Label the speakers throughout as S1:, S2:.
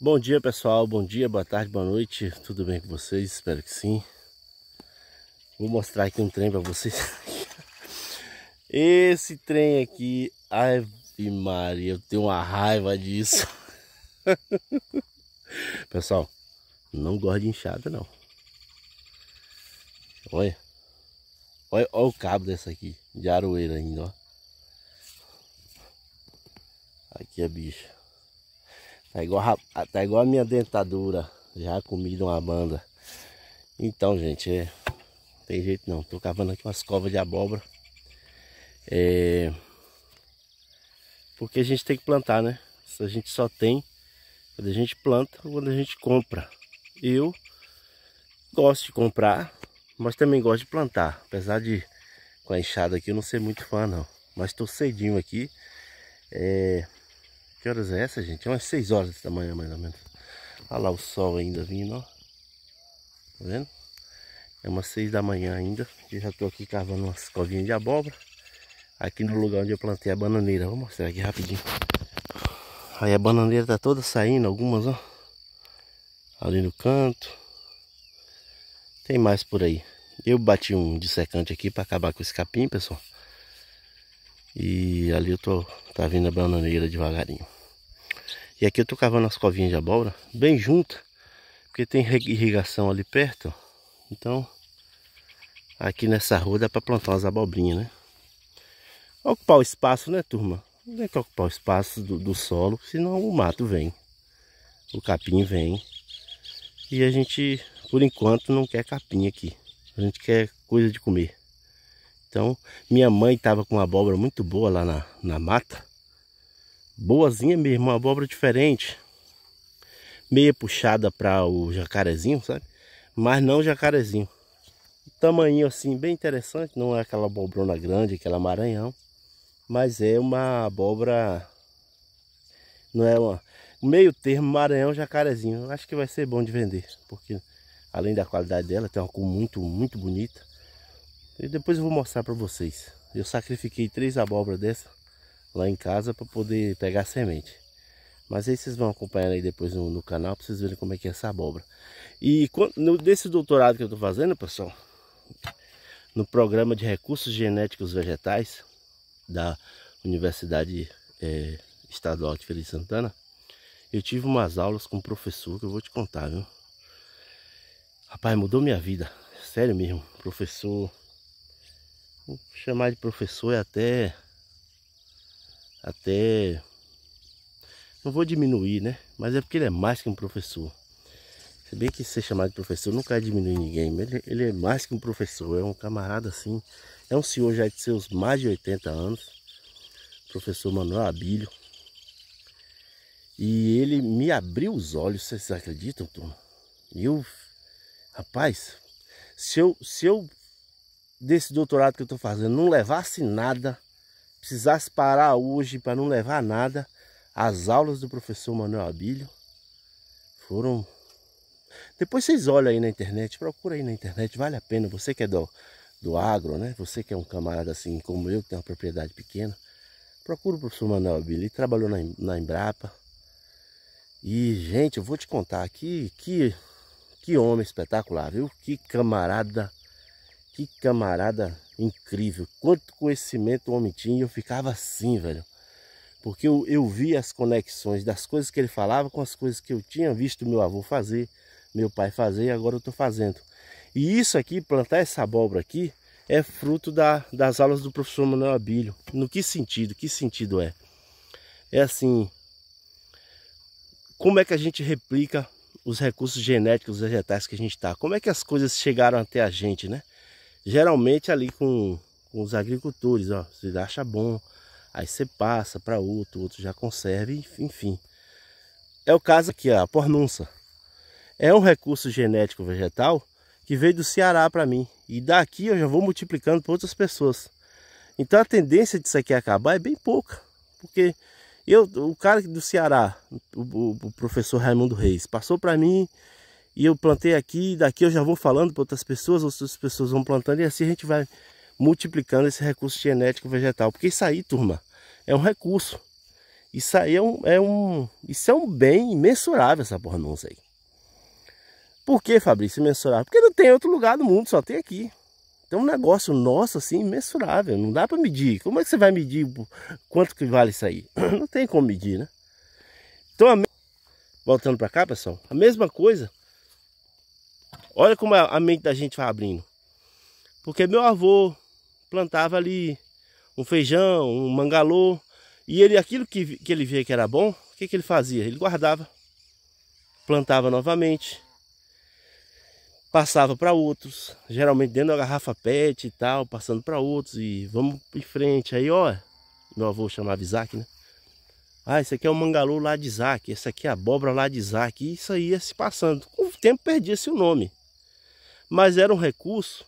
S1: Bom dia pessoal, bom dia, boa tarde, boa noite, tudo bem com vocês? Espero que sim. Vou mostrar aqui um trem para vocês. Esse trem aqui, ai Maria, eu tenho uma raiva disso. Pessoal, não gosto de inchada não. Olha. olha, olha o cabo dessa aqui, de aroeira ainda, ó. Aqui a é bicha. Tá igual, a, tá igual a minha dentadura. Já comida uma banda. Então, gente, é, tem jeito não. Tô cavando aqui umas covas de abóbora. É, porque a gente tem que plantar, né? Isso a gente só tem quando a gente planta ou quando a gente compra. Eu gosto de comprar, mas também gosto de plantar. Apesar de com a enxada aqui eu não ser muito fã não. Mas tô cedinho aqui. É, que horas é essa, gente? É umas 6 horas da manhã, mais ou menos. Olha lá o sol ainda vindo, ó. Tá vendo? É umas 6 da manhã ainda. Eu já tô aqui cavando umas covinhas de abóbora. Aqui no lugar onde eu plantei a bananeira. Vou mostrar aqui rapidinho. Aí a bananeira tá toda saindo, algumas, ó. Ali no canto. Tem mais por aí. Eu bati um dissecante aqui para acabar com esse capim, pessoal. E ali eu tô tá vindo a bananeira devagarinho. E aqui eu tô cavando as covinhas de abóbora bem junto, porque tem irrigação ali perto. Então, aqui nessa rua dá para plantar umas abobrinhas, né? Ocupar o espaço, né, turma? Não é que é ocupar o espaço do, do solo, senão o mato vem, o capim vem. E a gente, por enquanto, não quer capim aqui. A gente quer coisa de comer. Então, minha mãe tava com uma abóbora muito boa lá na, na mata. Boazinha mesmo, uma abóbora diferente. Meia puxada para o jacarezinho, sabe? Mas não jacarezinho. Tamanho assim, bem interessante. Não é aquela abóbrona grande, aquela maranhão. Mas é uma abóbora... Não é uma... Meio termo, maranhão, jacarezinho. Acho que vai ser bom de vender. Porque além da qualidade dela, tem uma cor muito, muito bonita. E depois eu vou mostrar para vocês. Eu sacrifiquei três abóboras dessa lá em casa para poder pegar a semente. Mas aí vocês vão acompanhando aí depois no, no canal para vocês verem como é que é essa abóbora. E quando, no, desse doutorado que eu estou fazendo, pessoal, no programa de recursos genéticos vegetais da Universidade é, Estadual de Feliz Santana, eu tive umas aulas com um professor que eu vou te contar, viu? Rapaz, mudou minha vida, sério mesmo. Professor, vou chamar de professor é até até não vou diminuir, né? Mas é porque ele é mais que um professor. Se bem que ser chamado de professor nunca diminui diminuir ninguém, mas ele, ele é mais que um professor, é um camarada assim. É um senhor já de seus mais de 80 anos, professor Manuel Abílio. E ele me abriu os olhos, vocês acreditam, turma? eu, rapaz, se eu, se eu desse doutorado que eu tô fazendo não levasse nada, precisasse parar hoje para não levar nada, as aulas do professor Manuel Abílio foram. Depois vocês olham aí na internet, procura aí na internet, vale a pena. Você que é do, do agro, né? Você que é um camarada assim como eu, que tem uma propriedade pequena, procura o professor Manuel Abílio. Ele trabalhou na, na Embrapa. E, gente, eu vou te contar aqui que, que homem espetacular, viu? Que camarada, que camarada Incrível. Quanto conhecimento o homem tinha. Eu ficava assim, velho. Porque eu, eu via as conexões das coisas que ele falava com as coisas que eu tinha visto meu avô fazer, meu pai fazer e agora eu estou fazendo. E isso aqui, plantar essa abóbora aqui, é fruto da, das aulas do professor Manuel Abílio. No que sentido? Que sentido é? É assim, como é que a gente replica os recursos genéticos vegetais que a gente está? Como é que as coisas chegaram até a gente, né? Geralmente ali com, com os agricultores, ó, você acha bom, aí você passa para outro, outro já conserva, enfim. É o caso aqui, ó, a pornunça. É um recurso genético vegetal que veio do Ceará para mim. E daqui eu já vou multiplicando para outras pessoas. Então a tendência disso aqui acabar é bem pouca. Porque eu, o cara do Ceará, o, o professor Raimundo Reis, passou para mim e eu plantei aqui, daqui eu já vou falando para outras pessoas, outras pessoas vão plantando e assim a gente vai multiplicando esse recurso genético vegetal. Porque isso aí, turma, é um recurso. Isso aí é um, é um, isso é um bem imensurável, essa porra não sei. Por que, Fabrício, imensurável? Porque não tem outro lugar do mundo, só tem aqui. Tem um negócio nosso assim imensurável, não dá para medir. Como é que você vai medir quanto que vale isso aí? Não tem como medir, né? Então, me... voltando para cá, pessoal, a mesma coisa Olha como a mente da gente vai abrindo. Porque meu avô plantava ali um feijão, um mangalô. E ele, aquilo que, que ele via que era bom, o que, que ele fazia? Ele guardava, plantava novamente, passava para outros, geralmente dentro da garrafa PET e tal, passando para outros e vamos em frente. Aí, ó, meu avô chamava Isaac, né? Ah, esse aqui é o mangalô lá de Isaac, esse aqui é a abóbora lá de Isaac. E isso aí ia se passando. Com o tempo perdia-se o nome mas era um recurso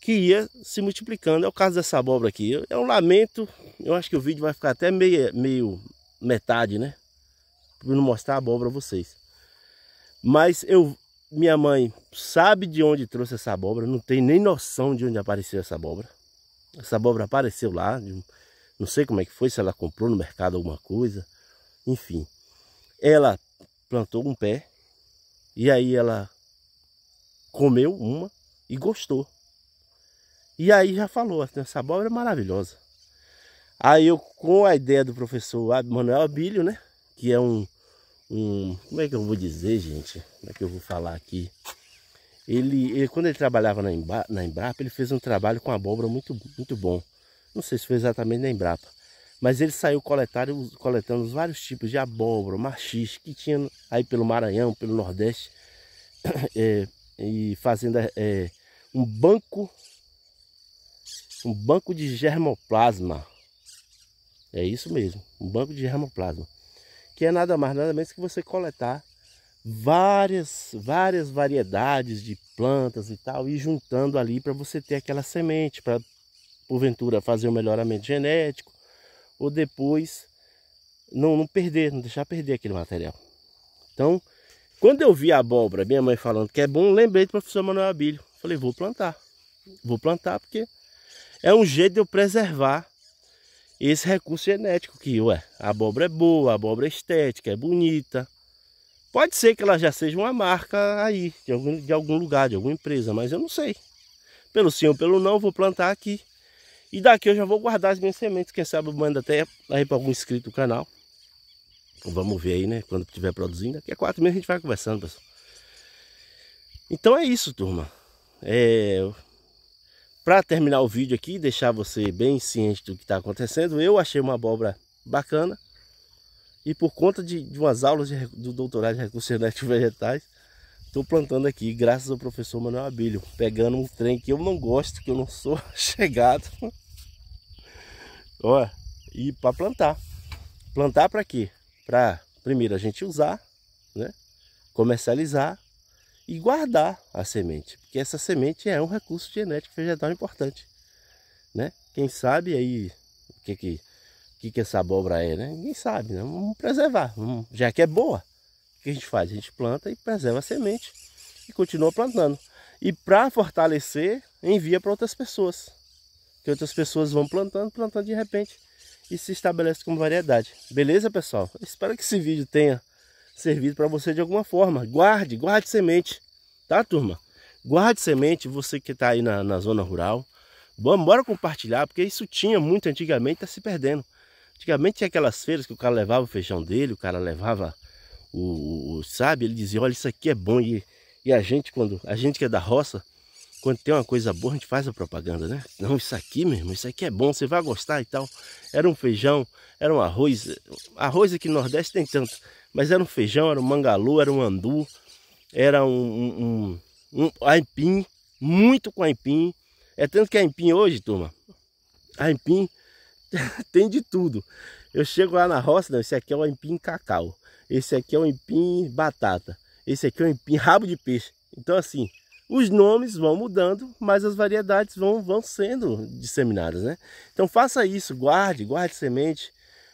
S1: que ia se multiplicando. É o caso dessa abóbora aqui. É um lamento, eu acho que o vídeo vai ficar até meio, meio metade, né? Para não mostrar a abóbora a vocês. Mas eu, minha mãe sabe de onde trouxe essa abóbora, não tem nem noção de onde apareceu essa abóbora. Essa abóbora apareceu lá, não sei como é que foi, se ela comprou no mercado alguma coisa, enfim. Ela plantou um pé e aí ela comeu uma e gostou. E aí já falou, assim, essa abóbora é maravilhosa. Aí eu, com a ideia do professor Manuel Abílio, né? Que é um, um... Como é que eu vou dizer, gente? Como é que eu vou falar aqui? Ele, ele, quando ele trabalhava na, Embra, na Embrapa, ele fez um trabalho com abóbora muito, muito bom. Não sei se foi exatamente na Embrapa, mas ele saiu coletando, coletando vários tipos de abóbora, machis, que tinha aí pelo Maranhão, pelo Nordeste, é, e fazendo é, um banco um banco de germoplasma é isso mesmo um banco de germoplasma que é nada mais nada menos que você coletar várias várias variedades de plantas e tal e juntando ali para você ter aquela semente para porventura fazer o um melhoramento genético ou depois não, não perder não deixar perder aquele material então quando eu vi a abóbora, minha mãe falando que é bom, lembrei do professor Manuel Abílio. Falei, vou plantar. Vou plantar porque é um jeito de eu preservar esse recurso genético que, ué, a abóbora é boa, a abóbora é estética, é bonita. Pode ser que ela já seja uma marca aí, de algum, de algum lugar, de alguma empresa, mas eu não sei. Pelo sim ou pelo não, vou plantar aqui. E daqui eu já vou guardar as minhas sementes, quem sabe eu mando até aí para algum inscrito do canal. Então, vamos ver aí, né? Quando estiver produzindo. Daqui a quatro meses a gente vai conversando, pessoal. Então é isso, turma. É... Para terminar o vídeo aqui, deixar você bem ciente do que está acontecendo, eu achei uma abóbora bacana. E por conta de, de umas aulas de, do doutorado de recursos genéticos vegetais, estou plantando aqui, graças ao professor Manuel Abílio, pegando um trem que eu não gosto, que eu não sou chegado. ó e para plantar. Plantar para quê? para primeiro a gente usar, né? comercializar e guardar a semente, porque essa semente é um recurso genético vegetal importante, né? Quem sabe aí o que que, que, que essa abóbora é, né? Ninguém sabe, né? Vamos preservar, vamos, já que é boa. O que a gente faz? A gente planta e preserva a semente e continua plantando. E para fortalecer, envia para outras pessoas, que outras pessoas vão plantando, plantando de repente e se estabelece como variedade. Beleza, pessoal? Espero que esse vídeo tenha servido para você de alguma forma. Guarde, guarde semente, tá, turma? Guarde semente, você que está aí na, na, zona rural. Vamos, bora compartilhar, porque isso tinha muito antigamente, está se perdendo. Antigamente tinha aquelas feiras que o cara levava o feijão dele, o cara levava o, o, o sabe, ele dizia, olha, isso aqui é bom. E, e a gente, quando a gente que é da roça, quando tem uma coisa boa, a gente faz a propaganda, né? Não, isso aqui mesmo, isso aqui é bom, você vai gostar e tal. Era um feijão, era um arroz. Arroz aqui no Nordeste tem tanto, mas era um feijão, era um mangalô, era um andu, era um, um, um, um aipim, muito com aipim. É tanto que aipim hoje, turma, aipim tem de tudo. Eu chego lá na roça, não, esse aqui é um aipim cacau, esse aqui é um aipim batata, esse aqui é um aipim rabo de peixe. Então assim, os nomes vão mudando, mas as variedades vão, vão sendo disseminadas, né? Então faça isso, guarde, guarde semente,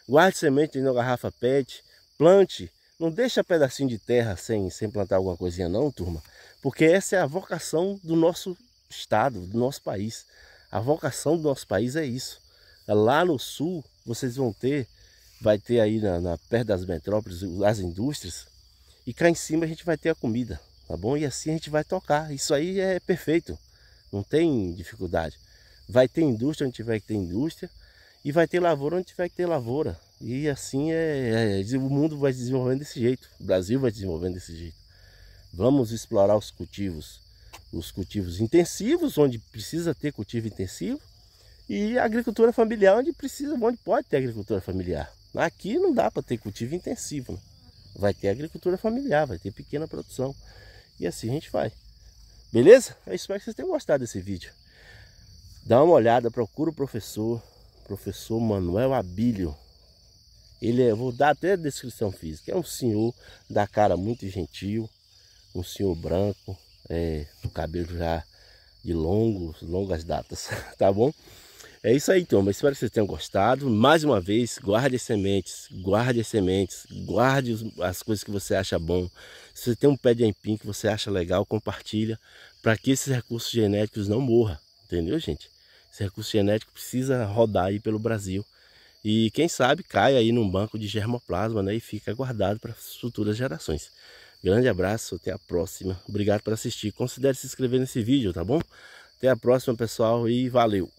S1: guarde semente na garrafa PET, plante, não deixa pedacinho de terra sem, sem plantar alguma coisinha não, turma, porque essa é a vocação do nosso estado, do nosso país. A vocação do nosso país é isso. É lá no sul, vocês vão ter, vai ter aí na, na perto das metrópoles, as indústrias, e cá em cima a gente vai ter a comida tá bom? E assim a gente vai tocar. Isso aí é perfeito, não tem dificuldade. Vai ter indústria onde tiver que ter indústria e vai ter lavoura onde tiver que ter lavoura. E assim é, é, é, o mundo vai se desenvolvendo desse jeito, o Brasil vai se desenvolvendo desse jeito. Vamos explorar os cultivos, os cultivos intensivos, onde precisa ter cultivo intensivo, e a agricultura familiar, onde precisa, onde pode ter agricultura familiar. Aqui não dá para ter cultivo intensivo, né? vai ter agricultura familiar, vai ter pequena produção. E assim a gente vai. Beleza? Eu espero que vocês tenham gostado desse vídeo. Dá uma olhada, procura o professor, professor Manuel Abílio. Ele é, vou dar até a descrição física, é um senhor da cara muito gentil, um senhor branco, é, o cabelo já de longos, longas datas, tá bom? É isso aí, turma. Espero que vocês tenham gostado. Mais uma vez, guarde as sementes, guarde as sementes, guarde as coisas que você acha bom. Se você tem um pé de empim que você acha legal, compartilha para que esses recursos genéticos não morram. Entendeu, gente? Esse recurso genético precisa rodar aí pelo Brasil. E quem sabe cai aí num banco de germoplasma né, e fica guardado para futuras gerações. Grande abraço, até a próxima. Obrigado por assistir. Considere se inscrever nesse vídeo, tá bom? Até a próxima, pessoal, e valeu!